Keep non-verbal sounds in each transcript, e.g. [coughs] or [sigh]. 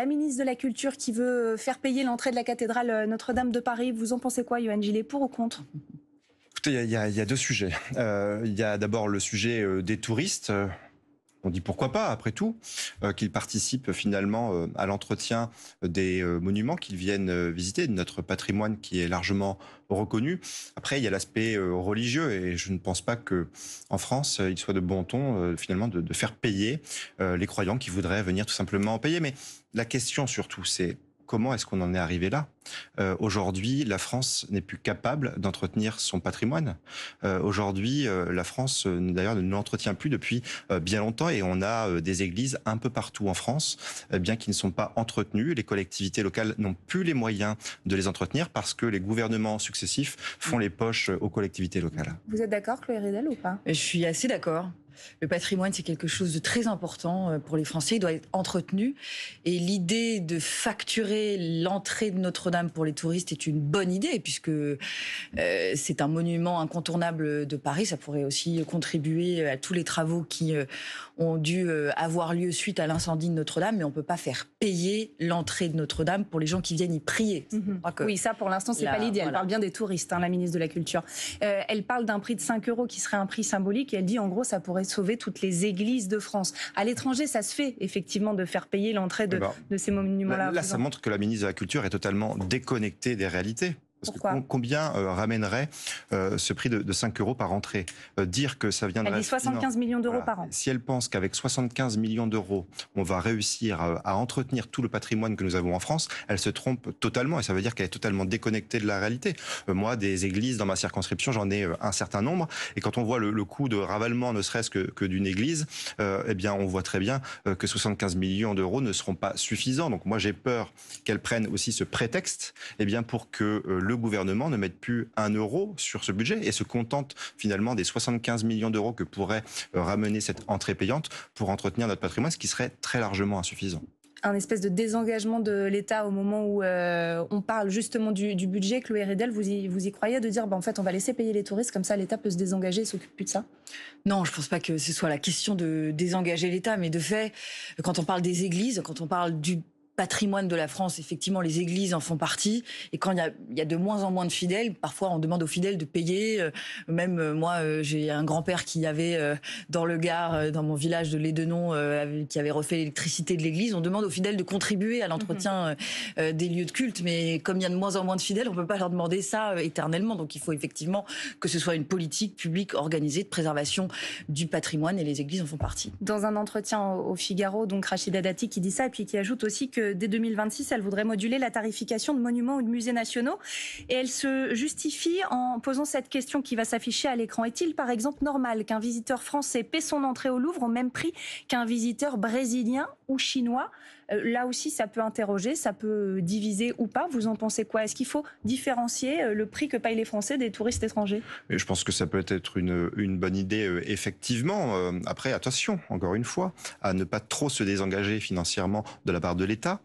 La ministre de la Culture qui veut euh, faire payer l'entrée de la cathédrale euh, Notre-Dame de Paris, vous en pensez quoi, Yohann Gillet, pour ou contre Écoutez, il y, a deux sujets. Euh, il y a d'abord le sujet des touristes on dit pourquoi pas, après tout, euh, qu'ils participent finalement euh, à l'entretien des euh, monuments qu'ils viennent visiter, de notre patrimoine qui est largement reconnu. Après, il y a l'aspect religieux et je ne pense pas que en France, il soit de bon ton finalement de, de, faire payer les croyants qui voudraient venir tout simplement payer. Mais la question surtout, c'est comment est-ce qu'on en est arrivé là euh, Aujourd'hui, la France n'est plus capable d'entretenir son patrimoine. Euh, aujourd'hui, euh, la France, d'ailleurs, ne l'entretient plus depuis bien longtemps et on a des églises un peu partout en France, bien qu'ils ne sont pas entretenus. Les collectivités locales n'ont plus les moyens de les entretenir parce que les gouvernements successifs font les poches aux collectivités locales. Vous êtes d'accord, Chloé Ridel, ou pas Je suis assez d'accord. Le patrimoine, c'est quelque chose de très important euh, pour les Français. Il doit être entretenu. Et l'idée de facturer l'entrée de Notre-Dame pour les touristes est une bonne idée, puisque euh, c'est un monument incontournable de Paris. Ça pourrait aussi contribuer à tous les travaux qui euh, ont dû avoir lieu suite à l'incendie de Notre-Dame. Mais on ne peut pas faire payer l'entrée de Notre-Dame pour les gens qui viennent y prier. Mhm. oui, ça, pour l'instant, c'est pas l'idée. Elle parle bien des touristes, hein, la ministre de la Culture. elle parle d'un prix de 5 euros qui serait un prix symbolique. elle dit, en gros, ça pourrait sauver toutes les églises de France. À l'étranger, ça se fait effectivement de faire payer l'entrée de, eh ben, ces monuments Là, là ça montre que la ministre de la Culture est totalement déconnectée des réalités combien euh, ramènerait euh, ce prix de, 5 euros par entrée euh, Dire que ça viendrait... Elle dit 75 millions d'euros par an. Si elle pense qu'avec 75 millions d'euros, on va réussir à entretenir tout le patrimoine que nous avons en France, elle se trompe totalement et ça veut dire qu'elle est totalement déconnectée de la réalité. moi, des églises dans ma circonscription, j'en ai un certain nombre et quand on voit le, coût de ravalement, ne serait-ce que, d'une église, eh bien, on voit très bien que 75 millions d'euros ne seront pas suffisants. Donc moi, j'ai peur qu'elle prenne aussi ce prétexte, eh bien, pour que le le gouvernement ne met plus un euro sur ce budget et se contente finalement des 75 millions d'euros que pourrait euh, ramener cette entrée payante pour entretenir notre patrimoine, ce qui serait très largement insuffisant un espèce de désengagement de l'État au moment où euh, on parle justement du, budget. Chloé Redel, vous y, vous y croyez de dire, bah, en fait, on va laisser payer les touristes, comme ça l'État peut se désengager et s'occupe plus de ça Non, je ne pense pas que ce soit la question de désengager l'État, mais de fait, quand on parle des églises, quand on parle du patrimoine de la France, effectivement, les églises en font partie. Et quand il y a, de moins en moins de fidèles, parfois on demande aux fidèles de payer. Euh, même euh, moi, euh, j'ai un grand-père qui avait dans le Gard, dans mon village de Lédenon, qui avait refait l'électricité de l'église. On demande aux fidèles de contribuer à l'entretien mhm. des lieux de culte. Mais comme il y a de moins en moins de fidèles, on ne peut pas leur demander ça éternellement. Donc il faut effectivement que ce soit une politique publique organisée de préservation du patrimoine et les églises en font partie. Dans un entretien au Figaro, donc Rachida Dati qui dit ça et puis qui ajoute aussi que dès 2026, elle voudrait moduler la tarification de monuments ou de musées nationaux. Et elle se justifie en posant cette question qui va s'afficher à l'écran. Est-il par exemple normal qu'un visiteur français paie son entrée au Louvre au même prix qu'un visiteur brésilien ou chinois euh, là aussi, ça peut interroger, ça peut euh, diviser ou pas. Vous en pensez quoi Est-ce qu'il faut différencier euh, le prix que payent les Français des touristes étrangers Je pense que ça peut être une, bonne idée, effectivement. Après, attention, encore une fois, à ne pas trop se désengager financièrement de la part de l'État.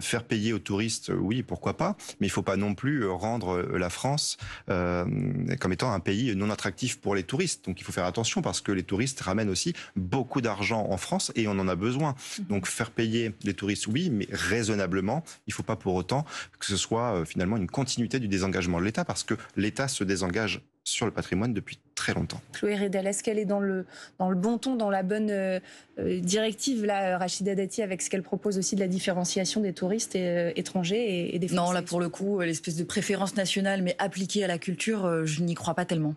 faire payer aux touristes, oui, pourquoi pas, mais il ne faut pas non plus rendre la France comme étant un pays non attractif pour les touristes. Donc il faut faire attention parce que les touristes ramènent aussi beaucoup d'argent en France et on en a besoin. Mmh. Donc faire payer les touristes, oui, mais raisonnablement. Il ne faut pas pour autant que ce soit euh, finalement une continuité du désengagement de l'État, parce que l'État se désengage sur le patrimoine depuis très longtemps. Chloé Redel, est-ce qu'elle est dans le, bon ton, dans la bonne euh, euh, directive, là, Rachida Dati, avec ce qu'elle propose aussi de la différenciation des touristes étrangers et, des Non, là, pour le coup, l'espèce de préférence nationale, mais appliquée à la culture, je n'y crois pas tellement.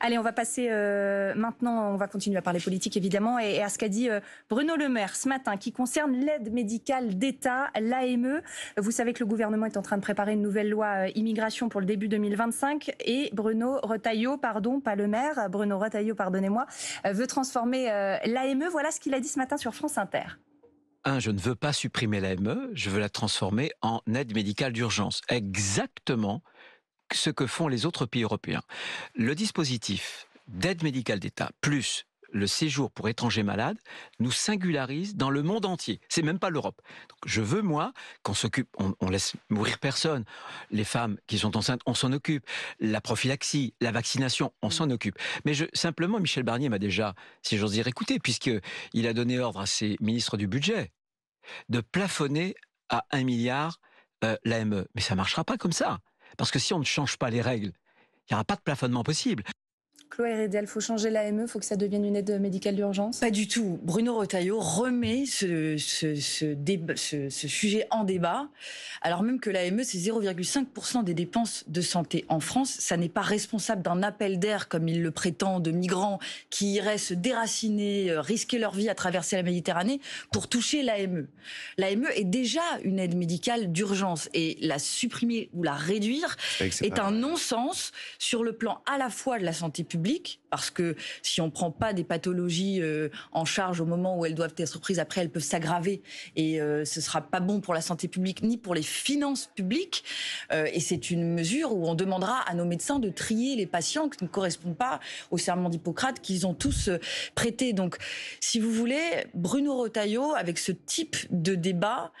Allez, on va passer euh, maintenant, on va continuer à parler politique évidemment, et, à ce qu'a dit euh, Bruno Le Maire ce matin, qui concerne l'aide médicale d'État, l'AME. Vous savez que le gouvernement est en train de préparer une nouvelle loi euh, immigration pour le début 2025, et Bruno Retailleau, pardon, pas Le Maire, Bruno Retailleau, pardonnez-moi, veut transformer l'AME. Voilà ce qu'il a dit ce matin sur France Inter. Un, je ne veux pas supprimer l'AME, je veux la transformer en aide médicale d'urgence. Exactement ce que font les autres pays européens. Le dispositif d'aide médicale d'État plus le séjour pour étrangers malades nous singularise dans le monde entier. C'est même pas l'Europe. Je veux, moi, qu'on s'occupe, on, on, laisse mourir personne. Les femmes qui sont enceintes, on s'en occupe. La prophylaxie, la vaccination, on s'en occupe. Mais simplement, Michel Barnier m'a déjà, si j'ose dire, écouté, puisqu'il a donné ordre à ses ministres du budget de plafonner à 1 milliard euh, l'AME. Mais ça ne marchera pas comme ça. Parce que si on ne change pas les règles, il n'y aura pas de plafonnement possible. Chloé Redel, il faut changer l'AME, il faut que ça devienne une aide médicale d'urgence Pas du tout. Bruno Retailleau remet ce, ce, sujet en débat, alors même que l'AME, c'est 0,5% des dépenses de santé en France. Ça n'est pas responsable d'un appel d'air, comme il le prétend, de migrants qui iraient se déraciner, euh, risquer leur vie à traverser la Méditerranée pour toucher l'AME. L'AME est déjà une aide médicale d'urgence et la supprimer ou la réduire est un non-sens sur le plan à la fois de la santé publique parce que si on ne prend pas des pathologies euh, en charge au moment où elles doivent être prises, après elles peuvent s'aggraver et euh, ce ne sera pas bon pour la santé publique ni pour les finances publiques. Euh, et c'est une mesure où on demandera à nos médecins de trier les patients qui ne correspondent pas au serment d'Hippocrate qu'ils ont tous prêté. Donc, si vous voulez, Bruno Retailleau, avec ce type de débat,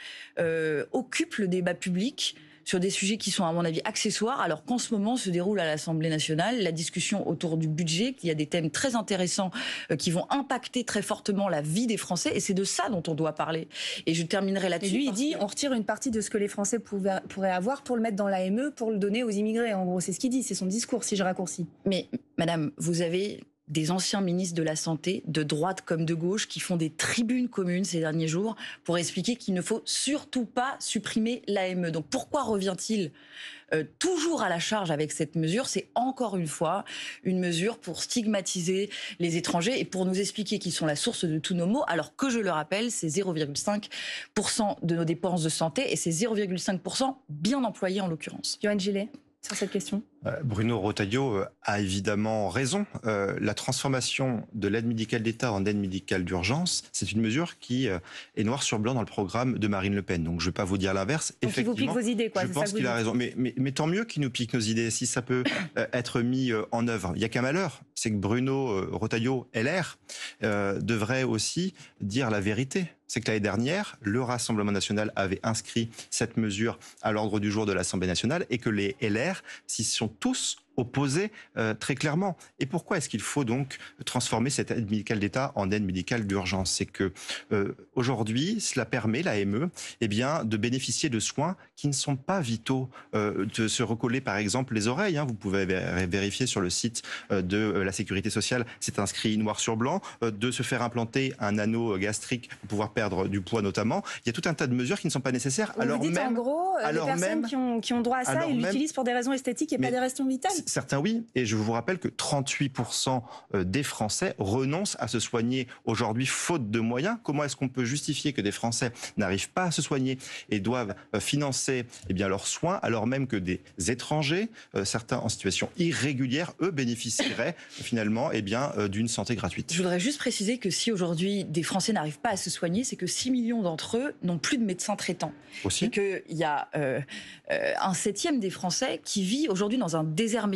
occupe le débat public sur des sujets qui sont, à mon avis, accessoires, alors qu'en ce moment se déroule à l'Assemblée nationale la discussion autour du budget, qu'il y a des thèmes très intéressants euh, qui vont impacter très fortement la vie des Français, et c'est de ça dont on doit parler. Et je terminerai là-dessus. Lui, il dit, on retire une partie de ce que les Français pourraient avoir pour le mettre dans l'AME, pour le donner aux immigrés. En gros, c'est ce qu'il dit, c'est son discours, si je raccourcis. Mais, madame, vous avez des anciens ministres de la Santé, de droite comme de gauche, qui font des tribunes communes ces derniers jours pour expliquer qu'il ne faut surtout pas supprimer l'AME. Donc pourquoi revient-il euh, toujours à la charge avec cette mesure C'est encore une fois une mesure pour stigmatiser les étrangers et pour nous expliquer qu'ils sont la source de tous nos maux, alors que je le rappelle, c'est 0,5% de nos dépenses de santé et c'est 0,5% bien employés en l'occurrence. Johan Gillet sur cette question euh, Bruno Rotaillot euh, a évidemment raison. Euh, la transformation de l'aide médicale d'État en aide médicale d'urgence, c'est une mesure qui est noire sur blanc dans le programme de Marine Le Pen. Donc je ne vais pas vous dire l'inverse. Effectivement, il vous pique vos idées, Je pense qu'il a raison. Mais, tant mieux qu'il nous pique nos idées si ça peut [coughs] être mis en œuvre. Il n'y a qu'un malheur, c'est que Bruno Rotaillot, LR, devrait aussi dire la vérité c'est que l'année dernière, le Rassemblement national avait inscrit cette mesure à l'ordre du jour de l'Assemblée nationale et que les LR s'y sont tous opposé euh, très clairement. Et pourquoi est-ce qu'il faut donc transformer cette aide médicale d'État en aide médicale d'urgence C'est que euh, aujourd'hui, cela permet l'AME, eh bien, de bénéficier de soins qui ne sont pas vitaux, euh, de se recoller par exemple les oreilles. Hein, vous pouvez vérifier sur le site de la Sécurité sociale, c'est inscrit noir sur blanc, de se faire implanter un anneau gastrique pour pouvoir perdre du poids notamment. Il y a tout un tas de mesures qui ne sont pas nécessaires. alors vous dites même, en gros, alors les personnes même, qui, ont, qui, ont, droit à ça, ils l'utilisent pour des raisons esthétiques et pas des raisons vitales certains oui, et je vous rappelle que 38% euh, des Français renoncent à se soigner aujourd'hui faute de moyens. Comment est-ce qu'on peut justifier que des Français n'arrivent pas à se soigner et doivent euh, financer eh bien, leurs soins alors même que des étrangers, euh, certains en situation irrégulière, eux bénéficieraient [coughs] finalement eh bien, d'une santé gratuite Je voudrais juste préciser que si aujourd'hui des Français n'arrivent pas à se soigner, c'est que 6 millions d'entre eux n'ont plus de médecins traitants. Aussi. Et qu'il y a un septième des Français qui vit aujourd'hui dans un désert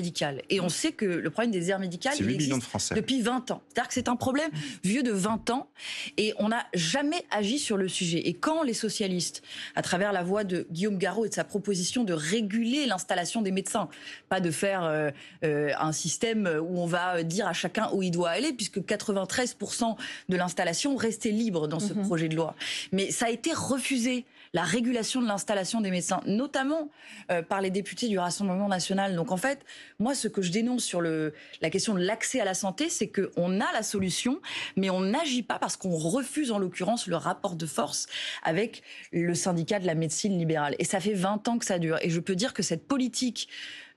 et on sait que le problème des aires médicales, il existe depuis 20 ans. C'est-à-dire que c'est un problème vieux de 20 ans et on n'a jamais agi sur le sujet. Et quand les socialistes, à travers la voix de Guillaume Garot et de sa proposition de réguler l'installation des médecins, pas de faire euh, euh, un système où on va dire à chacun où il doit aller, puisque 93% de l'installation restait libre dans ce mhm. projet de loi. Mais ça a été refusé, la régulation de l'installation des médecins, notamment euh, par les députés du Rassemblement national. Donc en fait, moi, ce que je dénonce sur la question de l'accès à la santé, c'est qu'on a la solution, mais on n'agit pas parce qu'on refuse, en l'occurrence, le rapport de force avec le syndicat de la médecine libérale. Et ça fait 20 ans que ça dure. Et je peux dire que cette politique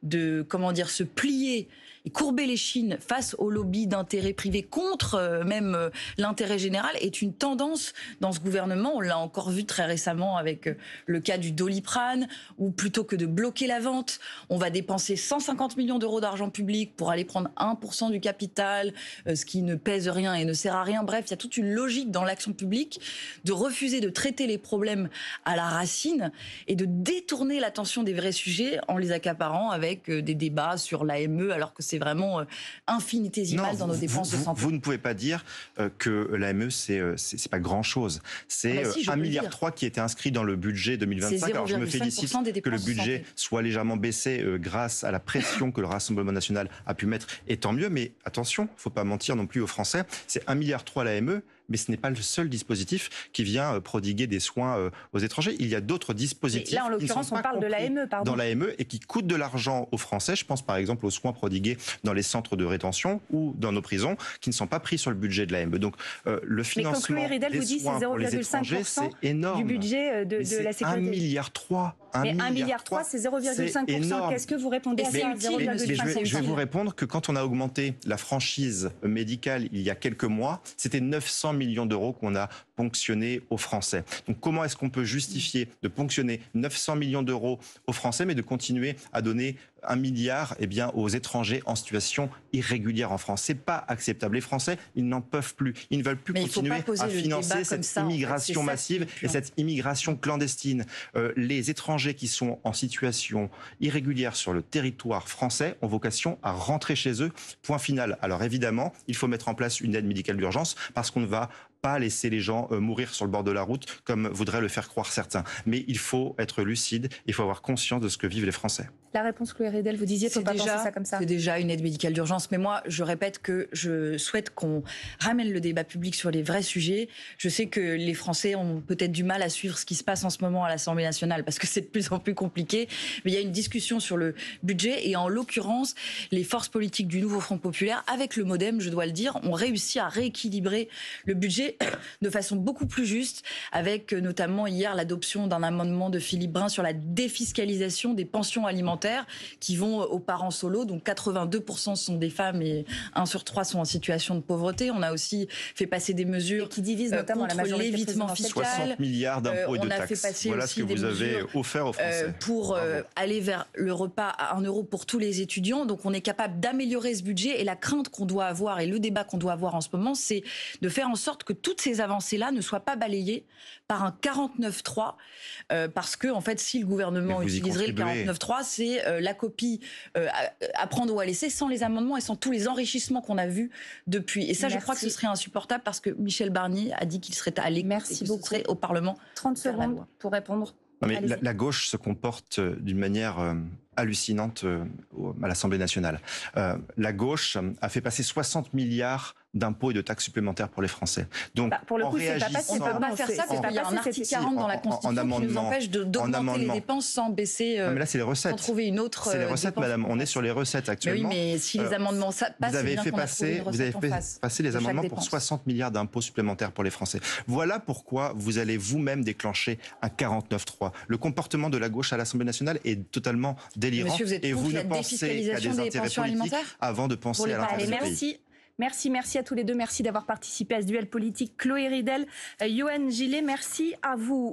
de, comment dire, se plier courber les chines face aux lobbies d'intérêt privés contre euh, même euh, l'intérêt général est une tendance dans ce gouvernement. On l'a encore vu très récemment avec euh, le cas du Doliprane, où plutôt que de bloquer la vente, on va dépenser 150 millions d'euros d'argent public pour aller prendre 1% du capital, ce qui ne pèse rien et ne sert à rien. Bref, il y a toute une logique dans l'action publique de refuser de traiter les problèmes à la racine et de détourner l'attention des vrais sujets en les accaparant avec des débats sur l'AME alors que c'est c'est vraiment euh, infinitésimal dans nos dépenses vous, de santé. Vous, ne pouvez pas dire euh, que l'AME, ce n'est euh, pas grand-chose. C'est ah bah un milliard trois 1,3 milliard qui était inscrit dans le budget 2025. Alors je me félicite que le budget soit légèrement baissé grâce à la pression que le Rassemblement national a pu mettre, et tant mieux. Mais attention, il faut pas mentir non plus aux Français. C'est 1,3 milliard l'AME, mais ce n'est pas le seul dispositif qui vient euh, prodiguer des soins euh, aux étrangers. Il y a d'autres dispositifs. Mais là, en l'occurrence, on parle de l'AME, pardon. Dans l'AME et qui coûtent de l'argent aux Français. Je pense par exemple aux soins prodigués dans les centres de rétention ou dans nos prisons, qui ne sont pas pris sur le budget de l'AME. Donc, euh, le financement mais Ridal, des vous dit, soins les étrangers, c'est énorme. Du budget de, la sécurité. 1 milliard 3 mais 1 milliard 3, c'est 0,5%. Qu'est-ce que vous répondez à ça je, vais, vous répondre que quand on a augmenté la franchise médicale il y a quelques mois, c'était 900 millions d'euros qu'on a ponctionner aux Français. Donc comment est-ce qu'on peut justifier de ponctionner 900 millions d'euros aux Français, mais de continuer à donner un milliard et eh bien, aux étrangers en situation irrégulière en France. C'est pas acceptable. Les Français, ils n'en peuvent plus. Ils ne veulent plus continuer à financer cette immigration massive et cette immigration clandestine. Euh, les étrangers qui sont en situation irrégulière sur le territoire français ont vocation à rentrer chez eux. Point final. Alors évidemment, il faut mettre en place une aide médicale d'urgence parce qu'on ne va pas laisser les gens euh, mourir sur le bord de la route, comme voudraient le faire croire certains. Mais il faut être lucide, il faut avoir conscience de ce que vivent les Français. La réponse, que vous disiez, déjà, C'est déjà une aide médicale d'urgence. Mais moi, je répète que je souhaite qu'on ramène le débat public sur les vrais sujets. Je sais que les Français ont peut-être du mal à suivre ce qui se passe en ce moment à l'Assemblée nationale parce que c'est de plus en plus compliqué. Mais il y a une discussion sur le budget et en l'occurrence, les forces politiques du nouveau Front populaire, avec le MoDem, je dois le dire, ont réussi à rééquilibrer le budget [coughs] de façon beaucoup plus juste, avec euh, notamment hier l'adoption d'un amendement de Philippe Brun sur la défiscalisation des pensions alimentaires qui vont euh, aux parents solos. Donc 82% sont des femmes et 1 sur 3 sont en situation de pauvreté. On a aussi fait passer des mesures qui divisent notamment euh, l'évitement fiscal. 60 milliards d'impôts et de taxes. voilà ce que vous avez offert aux Français. pour aller vers le repas à 1 euro pour tous les étudiants. Donc on est capable d'améliorer ce budget et la crainte qu'on doit avoir et le débat qu'on doit avoir en ce moment, c'est de faire en sorte que toutes ces avancées-là ne soient pas balayées par un 49-3, euh, parce que, en fait, si le gouvernement utiliserait le 49-3, c'est euh, la copie euh, à, prendre ou à laisser, sans les amendements et sans tous les enrichissements qu'on a vus depuis. Et ça, je crois que ce serait insupportable, parce que Michel Barnier a dit qu'il serait allé Merci beaucoup. au Parlement. 30 secondes pour répondre. la, gauche se comporte d'une manière hallucinante euh, à l'Assemblée nationale. Euh, la gauche a fait passer 60 milliards d'impôts et de taxes supplémentaires pour les Français. Donc, bah, pour le coup, c'est pas on peut pas faire ça, c'est a un article 40 dans la Constitution qui nous empêche d'augmenter les dépenses sans baisser. Euh, mais là, c'est les recettes. trouver une autre. C'est les recettes, Madame. On est sur les recettes actuellement. Mais oui, mais si les amendements ça vous avez fait passer, vous avez fait passer les amendements pour 60 milliards d'impôts supplémentaires pour les Français. Voilà pourquoi vous allez vous-même déclencher un 49.3. Le comportement de la gauche à l'Assemblée nationale est totalement et vous ne pensez qu'à des intérêts politiques avant de penser à l'intérêt Merci. Merci, merci à tous les deux. Merci d'avoir participé à ce duel politique. Chloé Ridel, euh, Johan Gillet, merci à vous.